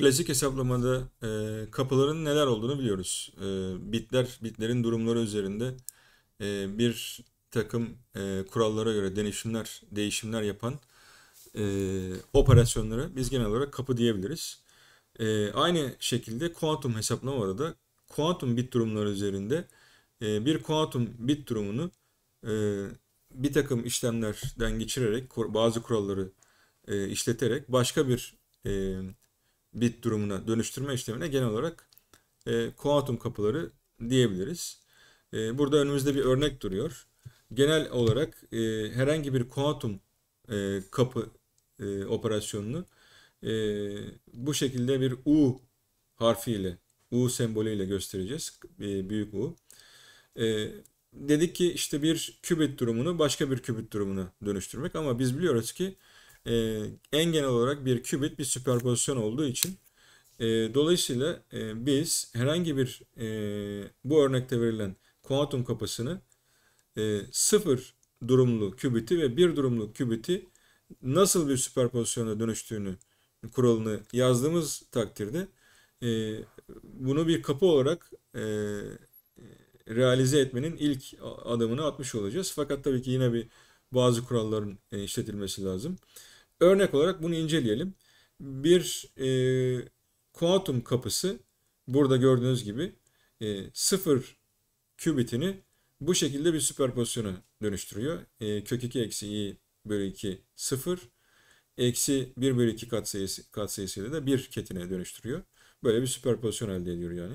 Klasik hesaplamada e, kapıların neler olduğunu biliyoruz. E, bitler, bitlerin durumları üzerinde e, bir takım e, kurallara göre değişimler, değişimler yapan e, operasyonlara biz genel olarak kapı diyebiliriz. E, aynı şekilde kuantum hesaplamada da kuantum bit durumları üzerinde e, bir kuantum bit durumunu e, bir takım işlemlerden geçirerek bazı kuralları e, işleterek başka bir e, bit durumuna dönüştürme işlemine genel olarak e, kuantum kapıları diyebiliriz. E, burada önümüzde bir örnek duruyor. Genel olarak e, herhangi bir kuantum e, kapı e, operasyonunu e, bu şekilde bir U harfiyle, U sembolüyle göstereceğiz. E, büyük U. E, dedik ki işte bir kübit durumunu başka bir kübit durumuna dönüştürmek ama biz biliyoruz ki e, en genel olarak bir qubit bir süperpozisyon olduğu için e, dolayısıyla e, biz herhangi bir e, bu örnekte verilen kuantum kapasını e, sıfır durumlu kübiti ve bir durumlu kübiti nasıl bir süperpozisyona dönüştüğünü kuralını yazdığımız takdirde e, bunu bir kapı olarak e, realize etmenin ilk adımını atmış olacağız. Fakat tabii ki yine bir bazı kuralların e, işletilmesi lazım. Örnek olarak bunu inceleyelim. Bir e, kuantum kapısı burada gördüğünüz gibi e, sıfır kübitini bu şekilde bir süperpozisyona dönüştürüyor. E, kök 2 eksi i bölü 2 0 eksi 1 bölü 2 kat sayısıyla da 1 ketine dönüştürüyor. Böyle bir süperpozisyon elde ediyor yani.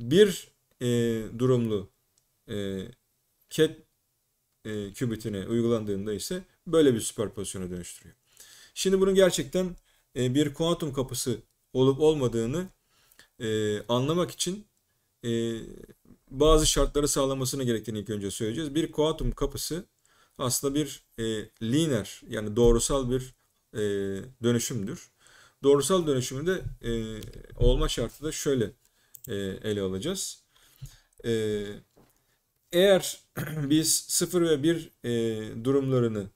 Bir e, durumlu e, ket e, kübitine uygulandığında ise böyle bir süperpozisyona dönüştürüyor. Şimdi bunun gerçekten e, bir kuantum kapısı olup olmadığını e, anlamak için e, bazı şartları sağlamasını gerektiğini ilk önce söyleyeceğiz. Bir kuantum kapısı aslında bir lineer yani doğrusal bir dönüşümdür. Doğrusal dönüşümünde de olma şartı da şöyle ele alacağız. eğer biz 0 ve 1 durumlarını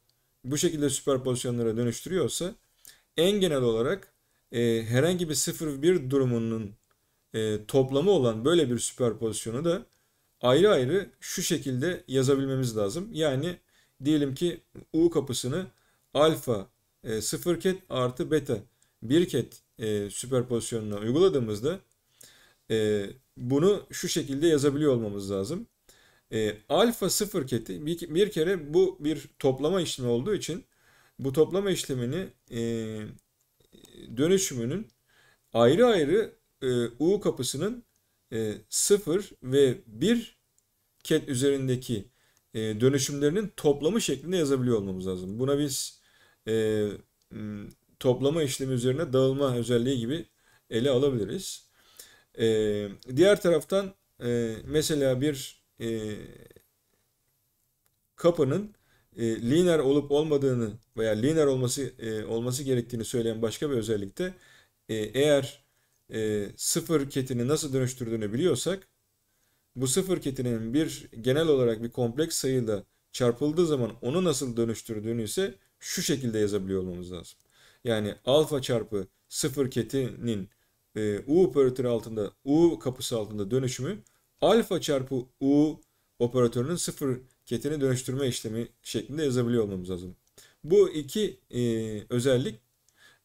bu şekilde süper pozisyonlara dönüştürüyorsa en genel olarak e, herhangi bir 0-1 durumunun e, toplamı olan böyle bir süper pozisyonu da ayrı ayrı şu şekilde yazabilmemiz lazım. Yani diyelim ki U kapısını alfa e, 0 ket artı beta 1 ket e, süper pozisyonuna uyguladığımızda e, bunu şu şekilde yazabiliyor olmamız lazım. E, alfa sıfır keti bir, bir kere bu bir toplama işlemi olduğu için bu toplama işlemini e, dönüşümünün ayrı ayrı e, U kapısının e, 0 ve bir ket üzerindeki e, dönüşümlerinin toplamı şeklinde yazabiliyor olmamız lazım. Buna biz e, toplama işlemi üzerine dağılma özelliği gibi ele alabiliriz. E, diğer taraftan e, mesela bir e, kapının e, lineer olup olmadığını veya lineer olması e, olması gerektiğini söyleyen başka bir özellikte e, eğer e, sıfır ketini nasıl dönüştürdüğünü biliyorsak bu sıfır ketinin bir genel olarak bir kompleks sayıda çarpıldığı zaman onu nasıl dönüştürdüğünü ise şu şekilde yazabiliyor olmamız lazım. Yani alfa çarpı sıfır ketinin e, U operatörü altında U kapısı altında dönüşümü alfa çarpı u operatörünün sıfır ketini dönüştürme işlemi şeklinde yazabiliyor olmamız lazım. Bu iki e, özellik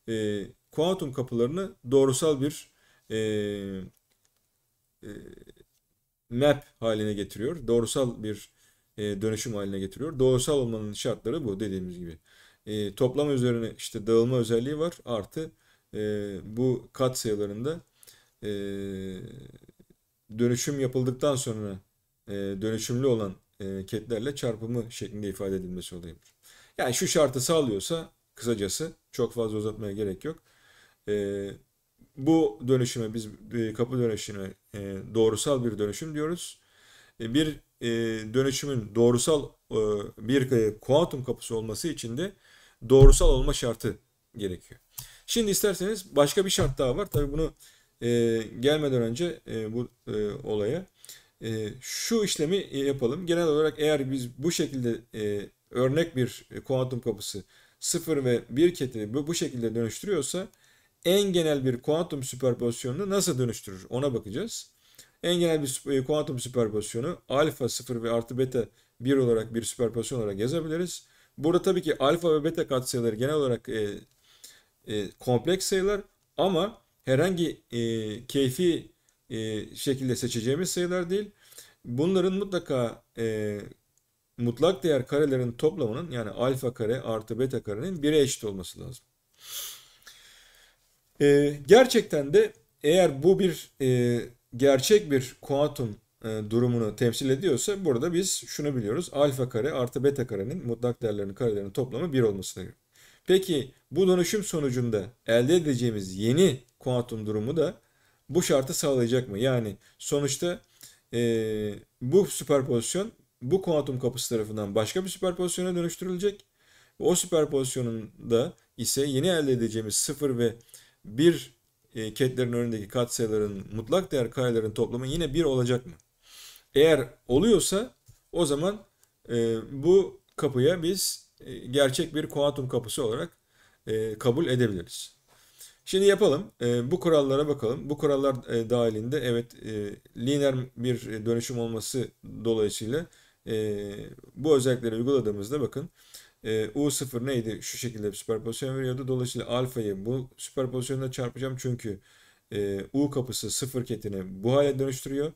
e, kuantum kapılarını doğrusal bir e, e, map haline getiriyor. Doğrusal bir e, dönüşüm haline getiriyor. Doğrusal olmanın şartları bu dediğimiz gibi. E, toplama üzerine işte dağılma özelliği var. Artı e, bu kat sayılarında e, dönüşüm yapıldıktan sonra e, dönüşümlü olan e, ketlerle çarpımı şeklinde ifade edilmesi olayıdır. Yani şu şartı sağlıyorsa kısacası çok fazla uzatmaya gerek yok. E, bu dönüşüme biz e, kapı dönüşüme e, doğrusal bir dönüşüm diyoruz. E, bir e, dönüşümün doğrusal e, bir e, kuantum kapısı olması için de doğrusal olma şartı gerekiyor. Şimdi isterseniz başka bir şart daha var. Tabii bunu e, gelmeden önce e, bu e, olaya e, şu işlemi e, yapalım. Genel olarak eğer biz bu şekilde e, örnek bir e, kuantum kapısı 0 ve 1 ketini bu, bu şekilde dönüştürüyorsa en genel bir kuantum süperpozisyonunu nasıl dönüştürür ona bakacağız. En genel bir e, kuantum süperpozisyonu alfa 0 ve artı beta 1 olarak bir süperpozisyon olarak yazabiliriz. Burada tabii ki alfa ve beta katsayıları genel olarak e, e, kompleks sayılar ama herhangi e, keyfi e, şekilde seçeceğimiz sayılar değil. Bunların mutlaka e, mutlak değer karelerin toplamının yani alfa kare artı beta karenin 1'e eşit olması lazım. E, gerçekten de eğer bu bir e, gerçek bir kuantum e, durumunu temsil ediyorsa burada biz şunu biliyoruz. Alfa kare artı beta karenin mutlak değerlerinin karelerinin toplamı 1 olması gerekiyor. Peki bu dönüşüm sonucunda elde edeceğimiz yeni kuantum durumu da bu şartı sağlayacak mı? Yani sonuçta e, bu süperpozisyon bu kuantum kapısı tarafından başka bir süperpozisyona dönüştürülecek. O süperpozisyonunda ise yeni elde edeceğimiz 0 ve 1 e, ketlerin önündeki katsayıların mutlak değer kayaların toplamı yine 1 olacak mı? Eğer oluyorsa o zaman e, bu kapıya biz e, gerçek bir kuantum kapısı olarak e, kabul edebiliriz. Şimdi yapalım. E, bu kurallara bakalım. Bu kurallar dahilinde evet lineer bir dönüşüm olması dolayısıyla bu özellikleri uyguladığımızda bakın U0 neydi? Şu şekilde bir süperpozisyon veriyordu. Dolayısıyla alfayı bu süperpozisyonda çarpacağım çünkü U kapısı sıfır ketini bu hale dönüştürüyor.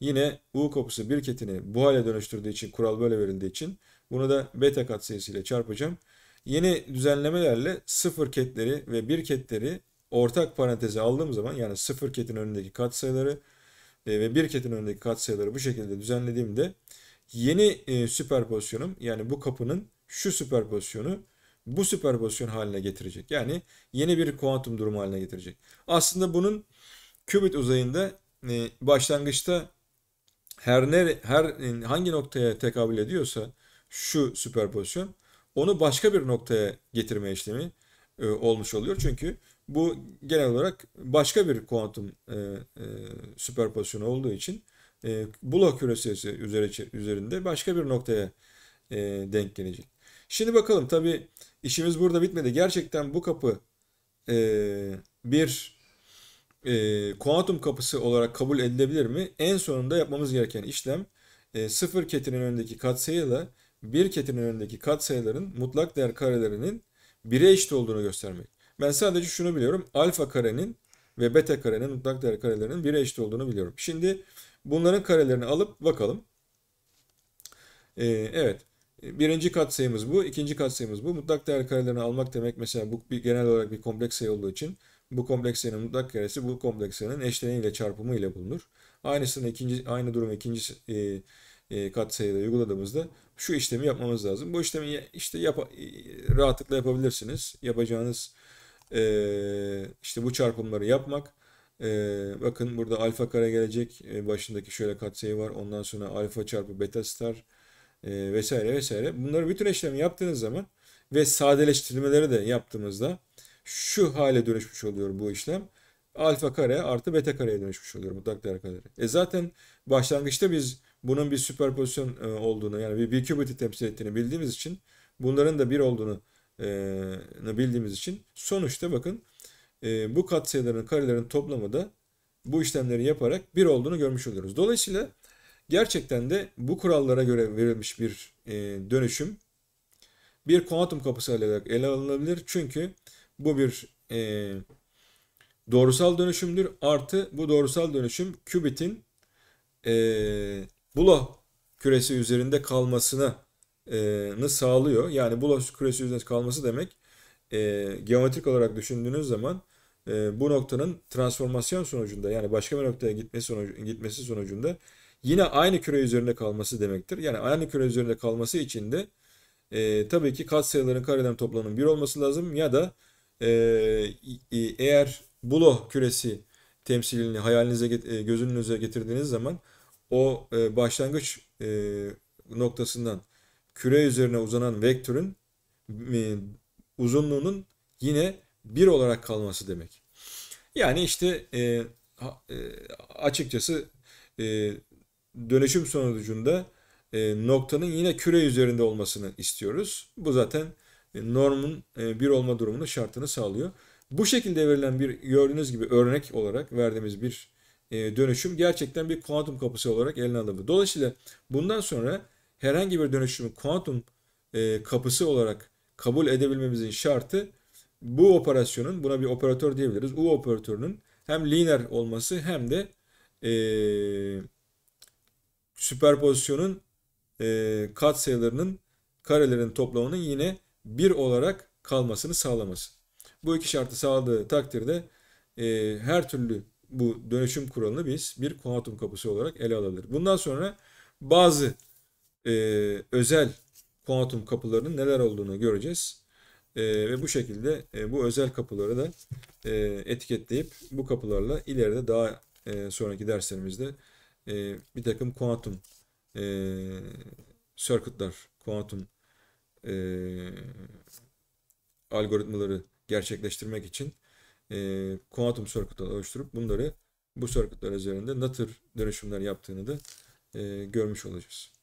Yine U kapısı bir ketini bu hale dönüştürdüğü için kural böyle verildiği için bunu da beta katsayısı ile çarpacağım. Yeni düzenlemelerle sıfır ketleri ve bir ketleri ortak paranteze aldığım zaman yani sıfır ketin önündeki katsayıları e, ve bir ketin önündeki katsayıları bu şekilde düzenlediğimde yeni e, süperpozisyonum yani bu kapının şu süperpozisyonu bu süperpozisyon haline getirecek. Yani yeni bir kuantum durumu haline getirecek. Aslında bunun kübit uzayında e, başlangıçta her ne her hangi noktaya tekabül ediyorsa şu süperpozisyon onu başka bir noktaya getirme işlemi e, olmuş oluyor. Çünkü bu genel olarak başka bir kuantum e, e, süperpozisyonu olduğu için e, Bloch küresi üzerinde başka bir noktaya e, denk gelecek. Şimdi bakalım tabi işimiz burada bitmedi. Gerçekten bu kapı e, bir e, kuantum kapısı olarak kabul edilebilir mi? En sonunda yapmamız gereken işlem e, sıfır ketinin önündeki katsayıyla bir ketinin önündeki katsayıların mutlak değer karelerinin 1'e eşit olduğunu göstermek. Ben sadece şunu biliyorum. Alfa karenin ve beta karenin mutlak değer karelerinin 1'e eşit olduğunu biliyorum. Şimdi bunların karelerini alıp bakalım. Ee, evet. Birinci katsayımız bu. ikinci katsayımız bu. Mutlak değer karelerini almak demek mesela bu bir genel olarak bir kompleks sayı olduğu için bu kompleksenin mutlak karesi bu eşleniği ile çarpımı ile bulunur. Aynısını ikinci aynı durum ikinci e, e, katsayıda uyguladığımızda şu işlemi yapmamız lazım. Bu işlemi işte yap, e, rahatlıkla yapabilirsiniz. Yapacağınız e, işte bu çarpımları yapmak. E, bakın burada alfa kare gelecek. E, başındaki şöyle katsayı var. Ondan sonra alfa çarpı beta star e, vesaire vesaire. Bunları bütün işlemi yaptığınız zaman ve sadeleştirmeleri de yaptığımızda şu hale dönüşmüş oluyor bu işlem. Alfa kare artı beta kareye dönüşmüş oluyor mutlak değer kareleri. E zaten başlangıçta biz bunun bir süperpozisyon e, olduğunu yani bir bikübiti temsil ettiğini bildiğimiz için bunların da bir olduğunu e, bildiğimiz için sonuçta bakın e, bu katsayıların karelerin toplamı da bu işlemleri yaparak bir olduğunu görmüş oluyoruz. Dolayısıyla gerçekten de bu kurallara göre verilmiş bir e, dönüşüm bir kuantum kapısı olarak ele alınabilir. Çünkü bu bir e, doğrusal dönüşümdür. Artı bu doğrusal dönüşüm kübitin e, Bula küresi üzerinde kalmasını e, sağlıyor. Yani Bula küresi üzerinde kalması demek e, geometrik olarak düşündüğünüz zaman e, bu noktanın transformasyon sonucunda yani başka bir noktaya gitmesi, sonucu, gitmesi sonucunda yine aynı küre üzerinde kalması demektir. Yani aynı küre üzerinde kalması için de e, tabii ki katsayıların kareden toplamının bir olması lazım ya da ee, eğer Bulo küresi temsilini hayalinize e, gözünüze getirdiğiniz zaman o e, başlangıç e, noktasından küre üzerine uzanan vektörün uzunluğunun yine bir olarak kalması demek. Yani işte açıkçası e, dönüşüm sonucunda noktanın yine küre üzerinde olmasını istiyoruz. Bu zaten e, normun e, bir olma durumunu şartını sağlıyor. Bu şekilde verilen bir gördüğünüz gibi örnek olarak verdiğimiz bir e, dönüşüm gerçekten bir kuantum kapısı olarak eline alındı. Dolayısıyla bundan sonra herhangi bir dönüşümü kuantum kapısı olarak kabul edebilmemizin şartı bu operasyonun buna bir operatör diyebiliriz. U operatörünün hem lineer olması hem de e, süperpozisyonun e, kat sayılarının karelerin toplamının yine bir olarak kalmasını sağlaması. Bu iki şartı sağladığı takdirde e, her türlü bu dönüşüm kuralını biz bir kuantum kapısı olarak ele alabilir. Bundan sonra bazı e, özel kuantum kapılarının neler olduğunu göreceğiz. E, ve bu şekilde e, bu özel kapıları da e, etiketleyip bu kapılarla ileride daha e, sonraki derslerimizde e, bir takım kuantum e, circuitlar, kuantum e, algoritmaları gerçekleştirmek için e, kuantum circuit'lar oluşturup bunları bu circuit'lar üzerinde natır dönüşümler yaptığını da e, görmüş olacağız.